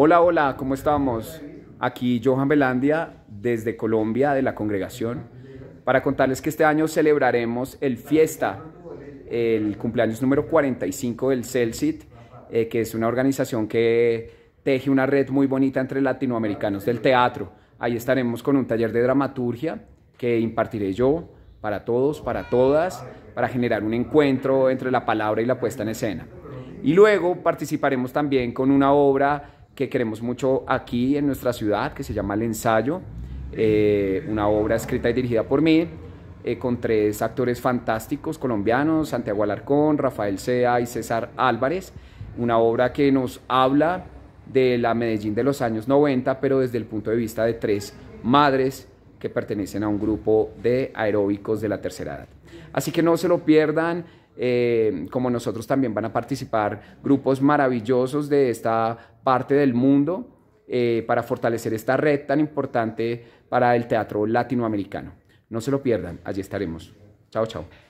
Hola, hola, ¿cómo estamos? Aquí Johan Belandia desde Colombia, de la congregación, para contarles que este año celebraremos el fiesta, el cumpleaños número 45 del celsit eh, que es una organización que teje una red muy bonita entre latinoamericanos del teatro. Ahí estaremos con un taller de dramaturgia que impartiré yo para todos, para todas, para generar un encuentro entre la palabra y la puesta en escena. Y luego participaremos también con una obra que queremos mucho aquí en nuestra ciudad, que se llama El Ensayo, eh, una obra escrita y dirigida por mí, eh, con tres actores fantásticos colombianos, Santiago Alarcón, Rafael Sea y César Álvarez, una obra que nos habla de la Medellín de los años 90, pero desde el punto de vista de tres madres que pertenecen a un grupo de aeróbicos de la tercera edad. Así que no se lo pierdan. Eh, como nosotros también van a participar grupos maravillosos de esta parte del mundo eh, para fortalecer esta red tan importante para el teatro latinoamericano. No se lo pierdan, allí estaremos. Chao, chao.